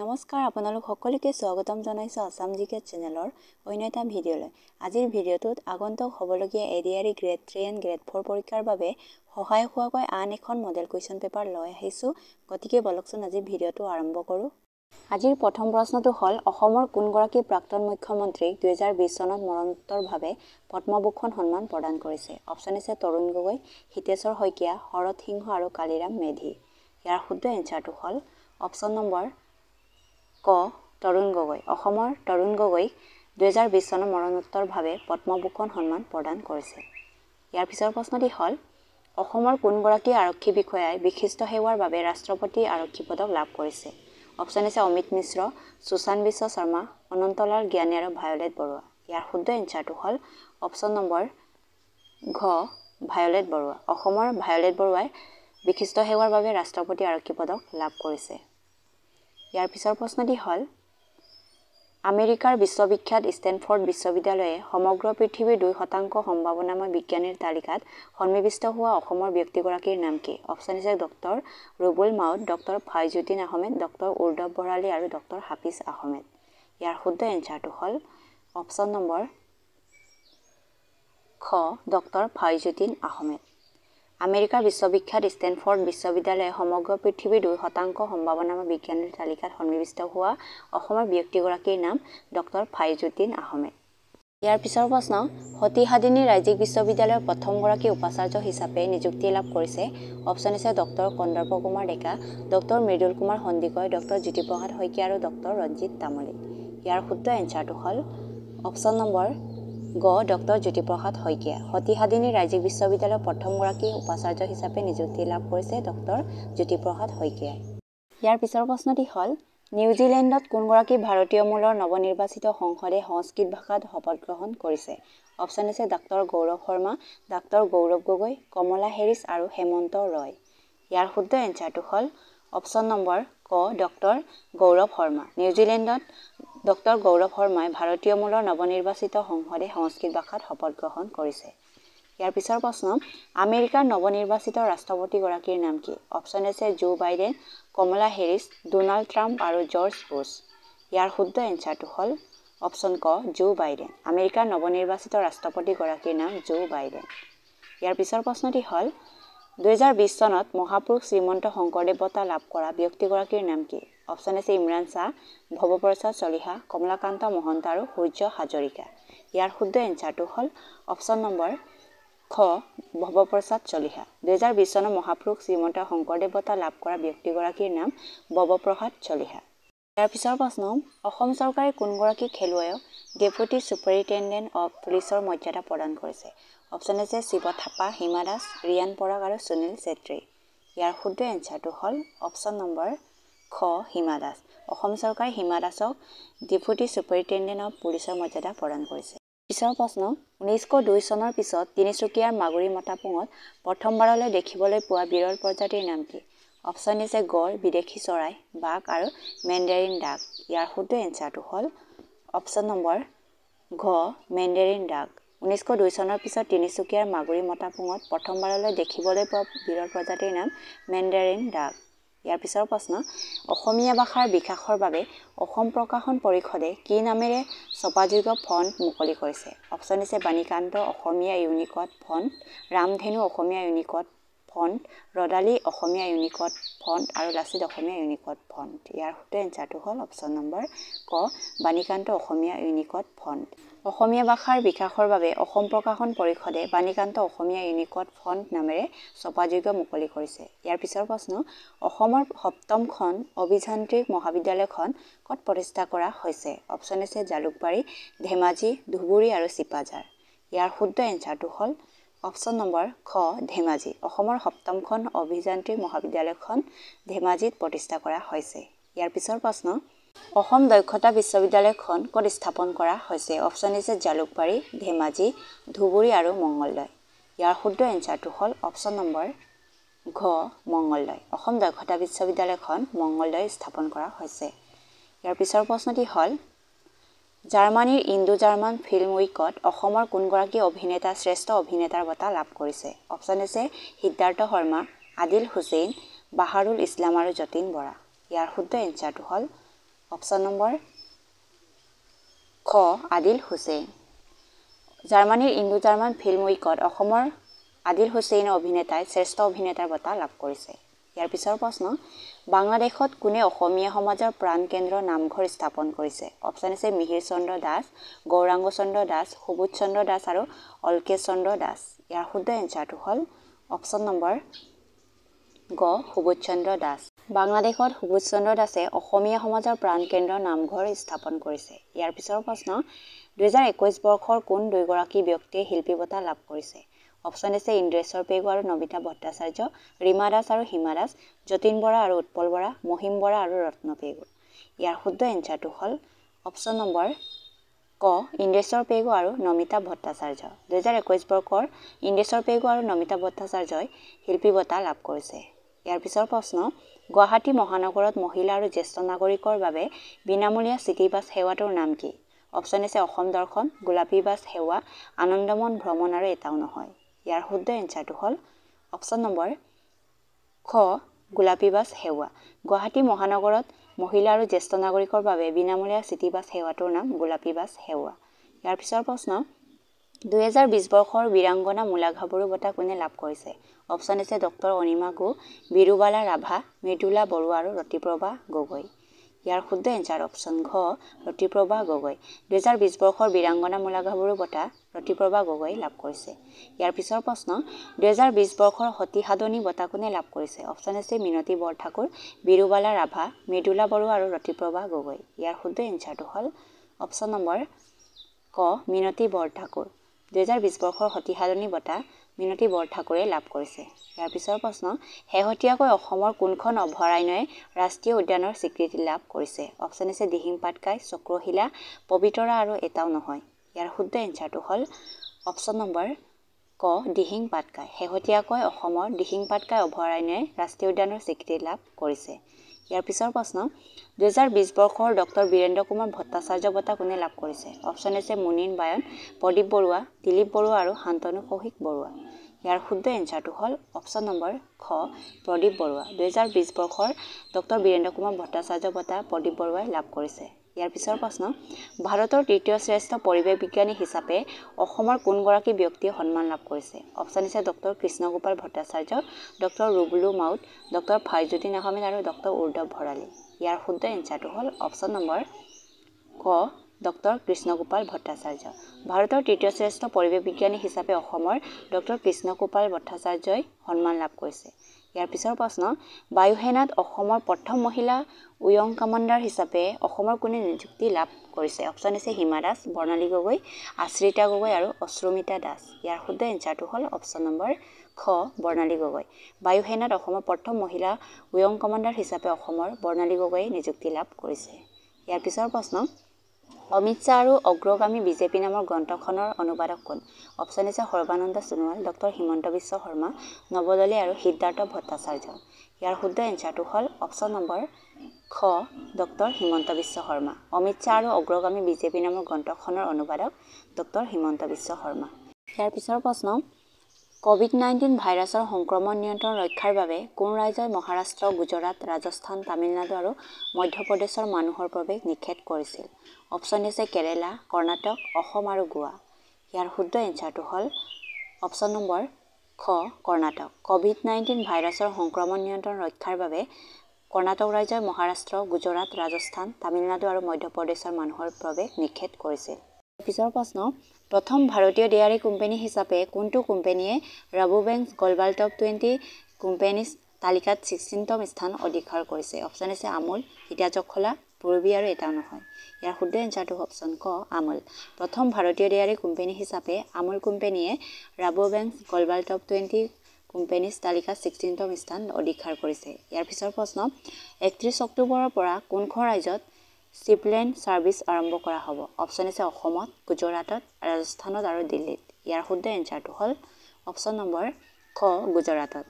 নমস্কাৰ আপোনালোক সকলোকে স্বাগতম জনাইছোঁ আছাম জি কে চেনেলৰ অন্য এটা ভিডিঅ'লৈ আজিৰ ভিডিঅ'টোত আগন্তুক হ'বলগীয়া ADRE grade three and grade four পৰীক্ষাৰ বাবে সহায় হোৱাকৈ আন এখন মডেল কুৱেশ্যন পেপাৰ লৈ আহিছোঁ গতিকে বলকচোন আজি ভিডিঅ'টো আৰম্ভ কৰোঁ আজিৰ প্ৰথম প্ৰশ্নটো হ'ল অসমৰ কোনগৰাকী প্ৰাক্তন মুখ্যমন্ত্ৰীক দুহেজাৰ বিছ চনত মৰণোত্তৰভাৱে পদ্মভূষণ সন্মান প্ৰদান কৰিছে অপশ্যন আছে তৰুণ গগৈ হিতেশ্বৰ শইকীয়া শৰৎ সিংহ আৰু কালিৰাম মেধি ইয়াৰ শুদ্ধ এঞ্চাৰটো হ'ল অপশ্যন নম্বৰ ক তৰুণ গগৈ অসমৰ তৰুণ গগৈক দুহেজাৰ বিছ চনৰ মৰণোত্তৰভাৱে পদ্মভূষণ সন্মান প্ৰদান কৰিছে ইয়াৰ পিছৰ প্ৰশ্নটি হ'ল অসমৰ কোনগৰাকী আৰক্ষী বিষয়াই বিশিষ্ট সেৱাৰ বাবে ৰাষ্ট্ৰপতি আৰক্ষী পদক লাভ কৰিছে অপশ্যন হৈছে অমিত মিশ্ৰ সুশান্ত বিশ্ব শৰ্মা অনন্তলাল জ্ঞানী আৰু ভায়লেট বৰুৱা ইয়াৰ শুদ্ধ এঞ্চাৰটো হ'ল অপশ্যন নম্বৰ ঘ ভায়লেট বৰুৱা অসমৰ ভায়লেট বৰুৱাই বিশিষ্ট সেৱাৰ বাবে ৰাষ্ট্ৰপতি আৰক্ষী পদক লাভ কৰিছে ইয়াৰ পিছৰ প্ৰশ্নটি হ'ল আমেৰিকাৰ বিশ্ববিখ্যাত ষ্টেনফৰ্ড বিশ্ববিদ্যালয়ে সমগ্ৰ পৃথিৱীৰ দুই শতাংশ সম্ভাৱনাময় বিজ্ঞানীৰ তালিকাত সন্নিৱিষ্ট হোৱা অসমৰ ব্যক্তিগৰাকীৰ নাম কি অপশ্যন হিচাপে doctor Rubul Maut doctor Faizuddin Ahmed doctor Urdhav Borali আৰু ডক্টৰ হাফিজ আহমেদ ইয়াৰ শুদ্ধ এঞ্চাৰটো হ'ল অপশ্যন নম্বৰ খ ডক্টৰ ফাইজুদ্দিন আহমেদ আমেৰিকাৰ বিশ্ববিখ্যাত ষ্টেনফৰ্ড বিশ্ববিদ্যালয়ে সমগ্ৰ পৃথিৱীৰ দুই শতাংশ সম্ভাৱনাময় বিজ্ঞানীৰ তালিকাত সন্নিৱিষ্ট হোৱা অসমৰ ব্যক্তিগৰাকীৰ নাম ডক্টৰ ফাইজুদ্দিন আহমেদ ইয়াৰ পিছৰ প্ৰশ্ন সতীহাদিনী ৰাজ্যিক বিশ্ববিদ্যালয়ৰ প্ৰথমগৰাকী উপাচাৰ্য হিচাপে নিযুক্তি লাভ কৰিছে অপশ্যন আছে doctor Kandarpa Kumar Deka doctor Mridul Kumar Sandikai doctor Jyotiprasad Saikia আৰু ডক্টৰ ৰঞ্জিত তামুলী ইয়াৰ শুদ্ধ এঞ্চাৰটো হ'ল অপশ্যন নম্বৰ গ ডক্টৰ জ্যোতিপ্ৰসাদ শইকীয়া সতীহাদিনী ৰাজ্যিক বিশ্ববিদ্যালয়ৰ প্ৰথমগৰাকী উপাচাৰ্য হিচাপে নিযুক্তি লাভ কৰিছে ডক্টৰ জ্যোতিপ্ৰসাদ শইকীয়াই ইয়াৰ পিছৰ প্ৰশ্নটি হ'ল নিউজিলেণ্ডত কোনগৰাকী ভাৰতীয় মূলৰ নৱনিৰ্বাচিত সংসদে সংস্কৃত ভাষাত শপত গ্ৰহণ কৰিছে অপশ্যন আছে ডাক্তৰ গৌৰৱ শৰ্মা ডাক্তৰ গৌৰৱ গগৈ কমলা হেৰিছ আৰু হেমন্ত ৰয় ইয়াৰ শুদ্ধ এঞ্চাৰটো হ'ল অপশ্যন নম্বৰ ক ডক্টৰ গৌৰৱ শৰ্মা নিউজিলেণ্ডত ডক্টৰ গৌৰৱ শৰ্মাই ভাৰতীয় মূলৰ নৱনিৰ্বাচিত সংসদে সংস্কৃত ভাষাত শপত গ্ৰহণ কৰিছে ইয়াৰ পিছৰ প্ৰশ্ন আমেৰিকাৰ নৱনিৰ্বাচিত ৰাষ্ট্ৰপতিগৰাকীৰ নাম কি অপশ্যন আছে Joe Biden Kamala Harris Donald Trump আৰু জৰ্জ বুচ ইয়াৰ শুদ্ধ এনচাৰটো হ'ল অপশ্যন ক জো বাইডেন আমেৰিকাৰ নৱনিৰ্বাচিত ৰাষ্ট্ৰপতিগৰাকীৰ নাম জো বাইডেন ইয়াৰ পিছৰ প্ৰশ্নটি হ'ল দুহেজাৰ বিছ চনত মহাপুৰুষ শ্ৰীমন্ত শংকৰদেৱ বঁটা লাভ কৰা ব্যক্তিগৰাকীৰ নাম কি অপশ্যন আছে ইমৰাণ শ্বাহ ভৱপ্ৰসাদ চলিহা কমলাকান্ত মহন্ত আৰু সূৰ্য হাজৰিকা ইয়াৰ শুদ্ধ এঞ্চাৰটো হ'ল অপশ্যন নম্বৰ খ ভৱপ্ৰসাদ চলিহা দুহেজাৰ বিছ চনত মহাপুৰুষ শ্ৰীমন্ত শংকৰদেৱ বঁটা লাভ কৰা ব্যক্তিগৰাকীৰ নাম ভৱপ্ৰসাদ চলিহা ইয়াৰ পিছৰ প্ৰশ্ন অসম চৰকাৰে কোনগৰাকী খেলুৱৈক ডেপুটি ছুপাৰিণ্টেণ্ডেণ্ট অৱ পুলিচৰ মৰ্যাদা প্ৰদান কৰিছে অপশ্যন হৈছে শিৱ থাপা হিমা দাস ৰিয়ান পৰাগ আৰু সুনীল চেত্ৰী ইয়াৰ শুদ্ধ এঞ্চাৰটো হ'ল অপশ্যন নম্বৰ খ হিমা দাস অসম চৰকাৰে হিমা দাসক ডিপুটি ছুপাৰিণ্টেণ্ডেণ্ট অফ পুলিচৰ মৰ্যাদা প্ৰদান কৰিছে পিছৰ প্ৰশ্ন ঊনৈছশ দুই চনৰ পিছত তিনিচুকীয়াৰ মাগুৰি মতাপুঙত প্ৰথমবাৰলৈ দেখিবলৈ পোৱা বিৰল প্ৰজাতিৰ নাম কি অপশ্যন হৈছে গড় বিদেশী চৰাই বাঘ আৰু মেণ্ডেৰিন ডাক ইয়াৰ শুদ্ধ এঞ্চাৰটো হ'ল অপশ্যন নম্বৰ ঘ মেণ্ডেৰিন ডাক ঊনৈছশ দুই চনৰ পিছত তিনিচুকীয়াৰ মাগুৰি মতাপুঙত প্ৰথমবাৰলৈ দেখিবলৈ পোৱা বিৰল প্ৰজাতিৰ নাম মেণ্ডেৰিন ডাক ইয়াৰ পিছৰ প্ৰশ্ন অসমীয়া ভাষাৰ বিকাশৰ বাবে অসম প্ৰকাশন পৰিষদে কি নামেৰে ছপাযোগ্য ফণ্ড মুকলি কৰিছে অপশ্যন হৈছে Banikanta Asamiya Unicode font Ramdhenu Asamiya Unicode font Rodali Asamiya Unicode font আৰু লাচিত অসমীয়া ইউনিকট ফণ্ড ইয়াৰ সৈতে এঞ্চাৰটো হ'ল অপশ্যন নম্বৰ ক বাণীকান্ত অসমীয়া ইউনিকট ফণ্ড অসমীয়া ভাষাৰ বিকাশৰ বাবে অসম প্ৰকাশন পৰিষদে বাণীকান্ত অসমীয়া ইউনিকড ফণ্ড নামেৰে ছপাযোগ্য মুকলি কৰিছে ইয়াৰ পিছৰ প্ৰশ্ন অসমৰ সপ্তমখন অভিযান্ত্ৰিক মহাবিদ্যালয়খন ক'ত প্ৰতিষ্ঠা কৰা হৈছে অপশ্যন আছে জালুকবাৰী ধেমাজি ধুবুৰী আৰু চিপাঝাৰ ইয়াৰ শুদ্ধ এঞ্চাৰটো হ'ল অপশ্যন নম্বৰ খ ধেমাজি অসমৰ সপ্তমখন অভিযান্ত্ৰিক মহাবিদ্যালয়খন ধেমাজিত প্ৰতিষ্ঠা কৰা হৈছে ইয়াৰ পিছৰ প্ৰশ্ন অসম দক্ষতা বিশ্ববিদ্যালয়খন ক'ত স্থাপন কৰা হৈছে অপশ্যন হৈছে জালুকবাৰী ধেমাজি ধুবুৰী আৰু মঙ্গলদয় ইয়াৰ শুদ্ধ এঞ্চাৰটো হ'ল অপশ্যন নম্বৰ ঘ মঙ্গলদয় অসম দক্ষতা বিশ্ববিদ্যালয়খন মঙ্গলদয় স্থাপন কৰা হৈছে ইয়াৰ পিছৰ প্ৰশ্নটি হ'ল জাৰ্মানীৰ ইণ্ডো জাৰ্মান ফিল্ম উইকত অসমৰ কোনগৰাকী অভিনেতা শ্ৰেষ্ঠ অভিনেতাৰ বঁটা লাভ কৰিছে অপশ্যন হৈছে সিদ্ধাৰ্থ শৰ্মা আদিল হুছেইন বাহাৰুল ইছলাম আৰু যতীন বৰা ইয়াৰ শুদ্ধ এঞ্চাৰটো হ'ল অপশ্যন নম্বৰ খ আদিল হুছেইন জাৰ্মানীৰ ইণ্ডো জাৰ্মান ফিল্ম উইকত অসমৰ আদিল হুছেইন অভিনেতাই শ্ৰেষ্ঠ অভিনেতাৰ বঁটা লাভ কৰিছে ইয়াৰ পিছৰ প্ৰশ্ন বাংলাদেশত কোনে অসমীয়া সমাজৰ প্ৰাণ প্ৰাণকেন্দ্ৰ নামঘৰ স্থাপন কৰিছে অপশ্যন আছে মিহিৰ চন্দ্ৰ দাস গৌৰাংগ চন্দ্ৰ দাস সুবোধ চন্দ্ৰ দাস আৰু অলকেশ চন্দ্ৰ দাস ইয়াৰ শুদ্ধ এঞ্চাৰটো হ'ল অপশ্যন নম্বৰ গ সুবোধ চন্দ্ৰ দাস বাংলাদেশত সুভোষ চন্দ্ৰ দাসে অসমীয়া সমাজৰ প্ৰাণকেন্দ্ৰ নামঘৰ স্থাপন কৰিছে ইয়াৰ পিছৰ প্ৰশ্ন দুহেজাৰ একৈছ বৰ্ষৰ কোন দুয়োগৰাকী ব্যক্তিয়ে শিল্পী বঁটা লাভ কৰিছে অপশ্যন আছে ইন্দ্ৰেশ্বৰ পেগু আৰু নবিতা ভট্টাচাৰ্য ৰীমা দাস আৰু হীমা দাস যতীন বৰা আৰু উৎপল বৰা মহিম বৰা আৰু ৰত্ন পেগু ইয়াৰ শুদ্ধ এঞ্চাৰটো হ'ল অপশ্যন নম্বৰ ক ইন্দ্ৰেশ্বৰ পেগু আৰু নমিতা ভট্টাচাৰ্য দুহেজাৰ একৈছ বৰ্ষৰ ইন্দ্ৰেশ্বৰ পেগু আৰু নমিতা ভট্টাচাৰ্যই শিল্পী বঁটা লাভ কৰিছে ইয়াৰ পিছৰ প্ৰশ্ন গুৱাহাটী মহানগৰত মহিলা আৰু জ্যেষ্ঠ নাগৰিকৰ বাবে বিনামূলীয়া চিটি বাছ সেৱাটোৰ নাম কি অপশ্যন আছে অসম দৰ্শন গোলাপী বাছ সেৱা আনন্দমন ভ্ৰমণ আৰু এটাও নহয় ইয়াৰ শুদ্ধ এঞ্চাৰটো হ'ল অপশ্যন নম্বৰ খ গোলাপী বাছ সেৱা গুৱাহাটী মহানগৰত মহিলা আৰু জ্যেষ্ঠ নাগৰিকৰ বাবে বিনামূলীয়া চিটি বাছ সেৱাটোৰ নাম গোলাপী বাছ সেৱা ইয়াৰ পিছৰ প্ৰশ্ন দুহেজাৰ বিছ বৰ্ষৰ বীৰাংগনা মূলাঘাবৰু বঁটা কোনে লাভ কৰিছে অপশ্যন আছে ডক্টৰ অনিমা গো বিৰুবালা ৰাভা মৃদুলা বড়ো আৰু ৰতিপ্ৰভা গগৈ ইয়াৰ শুদ্ধ এঞ্চাৰ অপশ্যন ঘ ৰতিপ্ৰভা গগৈ দুহেজাৰ বিছ বৰ্ষৰ বীৰাংগনা মূলাগাভৰু বঁটা ৰতিপ্ৰভা গগৈ লাভ কৰিছে ইয়াৰ পিছৰ প্ৰশ্ন দুহেজাৰ বিছ বৰ্ষৰ সতী সাধনী বঁটা কোনে লাভ কৰিছে অপশ্যন আছে মিনতি বৰঠাকুৰ বিৰুবালা ৰাভা মৃদুলা বড়ো আৰু ৰতিপ্ৰভা গগৈ ইয়াৰ শুদ্ধ এঞ্চাৰটো হ'ল অপশ্যন নম্বৰ ক মিনতি বৰঠাকুৰ দুহেজাৰ বিছ বৰ্ষৰ সতিসাধনী বঁটা মিনতী বৰঠাকুৰে লাভ কৰিছে ইয়াৰ পিছৰ প্ৰশ্ন শেহতীয়াকৈ অসমৰ কোনখন অভয়াৰণ্যই ৰাষ্ট্ৰীয় উদ্যানৰ স্বীকৃতি লাভ কৰিছে অপশ্যন হৈছে পাটকাই চক্ৰশিলা পবিতৰা আৰু এটাও নহয় ইয়াৰ শুদ্ধ এঞ্চাৰটো হ'ল অপশ্যন নম্বৰ ক দিহিং পাটকাই শেহতীয়াকৈ অসমৰ দিহিং পাটকাই অভয়াৰণ্যই ৰাষ্ট্ৰীয় উদ্যানৰ স্বীকৃতি লাভ কৰিছে ইয়াৰ পিছৰ প্ৰশ্ন দুহেজাৰ বিছ বৰ্ষৰ ডক্টৰ বীৰেন্দ্ৰ কুমাৰ ভট্টাচাৰ্য বঁটা কোনে লাভ কৰিছে অপশ্যন আছে মুনীন বায়ন প্ৰদীপ বৰুৱা দিলীপ বৰুৱা আৰু শান্তনু কৌশিক বৰুৱা ইয়াৰ শুদ্ধ এঞ্চাৰটো হ'ল অপশ্যন নম্বৰ খ প্ৰদীপ বৰুৱা দুহেজাৰ বিছ বৰ্ষৰ ডক্টৰ বীৰেন্দ্ৰ কুমাৰ ভট্টাচাৰ্য বঁটা প্ৰদীপ বৰুৱাই লাভ কৰিছে ইয়াৰ পিছৰ প্ৰশ্ন ভাৰতৰ তৃতীয় শ্ৰেষ্ঠ পৰিৱেশ বিজ্ঞানী হিচাপে অসমৰ কোনগৰাকী ব্যক্তিয়ে সন্মান লাভ কৰিছে অপশ্যন হৈছে doctor Krishnagopal Bhattacharya doctor Rublu Mout doctor ফাইজ্যোতি নাহমিন আৰু ডক্টৰ উৰ্ধৱ ভৰালী ইয়াৰ শুদ্ধ এঞ্চাৰটো হ'ল অপশ্যন নম্বৰ ক ডক্টৰ কৃষ্ণগোপাল ভট্টাচাৰ্য ভাৰতৰ তৃতীয় শ্ৰেষ্ঠ পৰিৱেশ বিজ্ঞানী হিচাপে অসমৰ ডক্টৰ কৃষ্ণগোপাল ভট্টাচাৰ্যই সন্মান লাভ কৰিছে ইয়াৰ পিছৰ প্ৰশ্ন বায়ুসেনাত অসমৰ প্ৰথম মহিলা উয়ং কামাণ্ডাৰ হিচাপে অসমৰ কোনে নিযুক্তি লাভ কৰিছে অপশ্যন হৈছে হিমা দাস বৰ্ণালী গগৈ আশ্ৰিতা গগৈ আৰু অশ্ৰুমিতা দাস ইয়াৰ শুদ্ধ এঞ্চাৰটো হ'ল অপশ্যন নম্বৰ খ বৰ্ণালী গগৈ বায়ুসেনাত অসমৰ প্ৰথম মহিলা উয়ং কামাণ্ডাৰ হিচাপে অসমৰ বৰ্ণালী গগৈয়ে নিযুক্তি লাভ কৰিছে ইয়াৰ পিছৰ প্ৰশ্ন অমিত শ্বাহ আৰু অগ্ৰগামী বিজেপি নামৰ গ্ৰন্থখনৰ অনুবাদক কোন অপশ্যন হৈছে সৰ্বানন্দ সোণোৱাল ডক্টৰ হিমন্ত বিশ্ব শৰ্মা নৱদলী আৰু সিদ্ধাৰ্থ ভট্টাচাৰ্য ইয়াৰ শুদ্ধ এঞ্চাৰটো হ'ল অপশ্যন নম্বৰ খ ডক্টৰ হিমন্ত বিশ্ব শৰ্মা অমিত শ্বাহ আৰু অগ্ৰগামী বিজেপি নামৰ গ্ৰন্থখনৰ অনুবাদক ডক্টৰ হিমন্ত বিশ্ব শৰ্মা ইয়াৰ পিছৰ প্ৰশ্ন ক'ভিড নাইণ্টিন ভাইৰাছৰ সংক্ৰমণ নিয়ন্ত্ৰণ ৰক্ষাৰ বাবে কোন ৰাজ্যই মহাৰাষ্ট্ৰ গুজৰাট ৰাজস্থান তামিলনাডু আৰু মধ্য প্ৰদেশৰ মানুহৰ প্ৰৱেশ নিষেধ কৰিছিল অপশ্যন হৈছে কেৰেলা কৰ্ণাটক অসম আৰু গোৱা ইয়াৰ শুদ্ধ এঞ্চাৰটো হ'ল অপশ্যন নম্বৰ খ কৰ্ণাটক ক'ভিড নাইণ্টিন ভাইৰাছৰ সংক্ৰমণ নিয়ন্ত্ৰণ ৰক্ষাৰ বাবে কৰ্ণাটক ৰাজ্যই মহাৰাষ্ট্ৰ গুজৰাট ৰাজস্থান তামিলনাডু আৰু মধ্য প্ৰদেশৰ মানুহৰ প্ৰৱেশ নিষেধ কৰিছিল পিছৰ প্ৰশ্ন প্ৰথম ভাৰতীয় ডেয়াৰী কোম্পানী হিচাপে কোনটো কোম্পানীয়ে bank global top twenty companies তালিকাত ছিক্সটিনতম স্থান অধিকাৰ কৰিছে অপশ্যন আছে আমুল হিতাজখলা পূৰ্বী আৰু এটাও নহয় ইয়াৰ শুদ্ধ এঞ্চাৰটো অপশ্যন ক আমুল প্ৰথম ভাৰতীয় ডেয়াৰী কোম্পেনী হিচাপে আমুল কোম্পানীয়ে ৰাবোবেংছ গ্ল'বাল টপ টুৱেণ্টি কোম্পেনীজ তালিকাত ছিক্সটিনতম স্থান অধিকাৰ কৰিছে ইয়াৰ পিছৰ প্ৰশ্ন একত্ৰিছ অক্টোবৰৰ পৰা কোনখন ৰাজ্যত চিপ লেন ছাৰ্ভিছ আৰম্ভ কৰা হ'ব অপশ্যন আছে অসমত গুজৰাটত ৰাজস্থানত আৰু দিল্লীত ইয়াৰ শুদ্ধ এঞ্চাৰটো হ'ল অপশ্যন নম্বৰ খ গুজৰাটত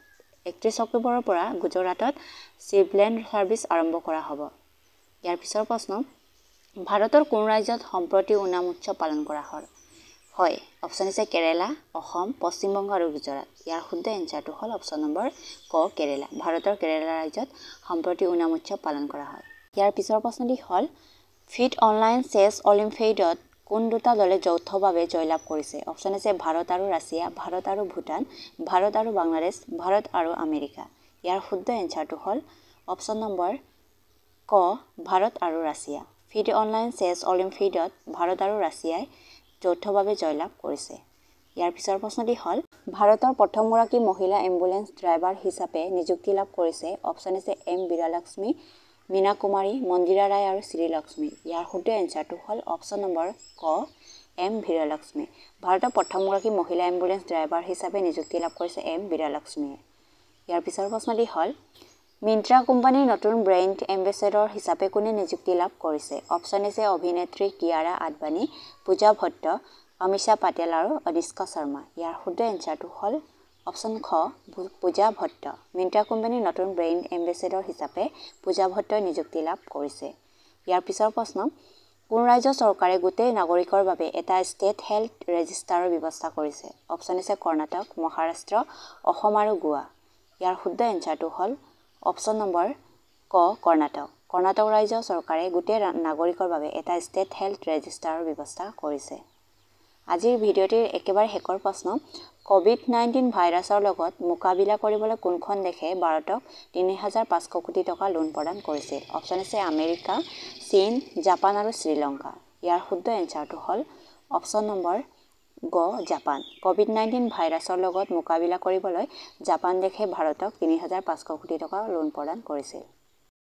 একত্ৰিছ অক্টোবৰৰ পৰা গুজৰাটত চিপ লেন ছাৰ্ভিছ আৰম্ভ কৰা হ'ব ইয়াৰ পিছৰ প্ৰশ্ন ভাৰতৰ কোন ৰাজ্যত সম্প্ৰতি উনাম উৎসৱ পালন কৰা হ'ল হয় অপশ্যন আছে কেৰেলা অসম পশ্চিমবংগ আৰু গুজৰাট ইয়াৰ শুদ্ধ এঞ্চাৰটো হ'ল অপশ্যন নম্বৰ ক কেৰেলা ভাৰতৰ কেৰেলা ৰাজ্যত সম্প্ৰতি উনাম উৎসৱ পালন কৰা হয় ইয়াৰ পিছৰ প্ৰশ্নটি হ'ল ফিট অনলাইন চেছ অলিম্পিয়েডত কোন দুটা দলে যৌথভাৱে জয়লাভ কৰিছে অপশ্যন আছে ভাৰত আৰু ৰাছিয়া ভাৰত আৰু ভূটান ভাৰত আৰু বাংলাদেশ ভাৰত আৰু আমেৰিকা ইয়াৰ শুদ্ধ এঞ্চাৰটো হ'ল অপশ্যন নম্বৰ ক ভাৰত আৰু ৰাছিয়া ফিট অনলাইন চেছ অলিম্পিয়েডত ভাৰত আৰু ৰাছিয়াই যৌথভাৱে জয়লাভ কৰিছে ইয়াৰ পিছৰ প্ৰশ্নটি হ'ল ভাৰতৰ প্ৰথমগৰাকী মহিলা এম্বুলেঞ্চ ড্ৰাইভাৰ হিচাপে নিযুক্তি লাভ কৰিছে অপশ্যন আছে এম বীৰালক্ষ্মী মীনা কুমাৰী মন্দিৰা ৰায় আৰু শ্ৰীলক্ষ্মী ইয়াৰ শুদ্ধ এঞ্চাৰটো হ'ল অপশ্যন নম্বৰ ক এম ভীৰালক্ষ্মী ভাৰতৰ প্ৰথমগৰাকী মহিলা এম্বুলেঞ্চ ড্ৰাইভাৰ হিচাপে নিযুক্তি লাভ কৰিছে এম ভীৰালক্ষ্মীয়ে ইয়াৰ পিছৰ প্ৰশ্নটি হ'ল মিন্ত্ৰা কোম্পানীৰ নতুন ব্ৰেণ্ড এম্বেচেডৰ হিচাপে কোনে নিযুক্তি লাভ কৰিছে অপশ্যন হৈছে অভিনেত্ৰী কিয়াৰা আদবানী পূজা ভট্ট অমিষা পাটেল আৰু অদিষ্কা শৰ্মা ইয়াৰ শুদ্ধ এঞ্চাৰটো হ'ল অপশ্যন খ পূজা ভট্ট মিন্ত্ৰা কোম্পানীৰ নতুন ব্ৰেইন এম্বেচেডৰ হিচাপে পূজা ভট্টই নিযুক্তি লাভ কৰিছে ইয়াৰ পিছৰ প্ৰশ্ন কোন ৰাজ্য চৰকাৰে গোটেই নাগৰিকৰ বাবে এটা ষ্টেট হেল্থ ৰেজিষ্টাৰৰ ব্যৱস্থা কৰিছে অপশ্যন হৈছে কৰ্ণাটক মহাৰাষ্ট্ৰ অসম আৰু গোৱা ইয়াৰ শুদ্ধ এঞ্চাৰটো হ'ল অপশ্যন নম্বৰ ক কৰ্ণাটক কৰ্ণাটক ৰাজ্য চৰকাৰে গোটেই নাগৰিকৰ বাবে এটা ষ্টেট হেল্থ ৰেজিষ্টাৰৰ ব্যৱস্থা কৰিছে আজিৰ ভিডিঅ'টিৰ একেবাৰে শেষৰ প্ৰশ্ন ক'ভিড নাইণ্টিন ভাইৰাছৰ লগত মোকাবিলা কৰিবলৈ কোনখন দেশে ভাৰতক তিনি হাজাৰ পাঁচশ কোটি টকা লোন প্ৰদান কৰিছিল অপশ্যন আছে আমেৰিকা চীন জাপান আৰু শ্ৰীলংকা ইয়াৰ শুদ্ধ এঞ্চাৰটো হ'ল অপশ্যন নম্বৰ গ জাপান ক'ভিড নাইণ্টিন ভাইৰাছৰ লগত মোকাবিলা কৰিবলৈ জাপান দেশে ভাৰতক তিনি হাজাৰ পাঁচশ কোটি টকা লোন প্ৰদান কৰিছিল